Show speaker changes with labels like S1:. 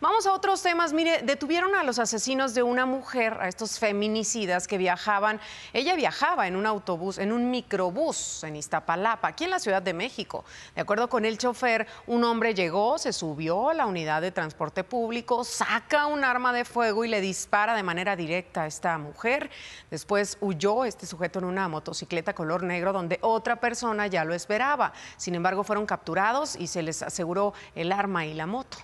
S1: Vamos a otros temas. Mire, detuvieron a los asesinos de una mujer, a estos feminicidas que viajaban. Ella viajaba en un autobús, en un microbús en Iztapalapa, aquí en la Ciudad de México. De acuerdo con el chofer, un hombre llegó, se subió a la unidad de transporte público, saca un arma de fuego y le dispara de manera directa a esta mujer. Después huyó este sujeto en una motocicleta color negro donde otra persona ya lo esperaba. Sin embargo, fueron capturados y se les aseguró el arma y la moto.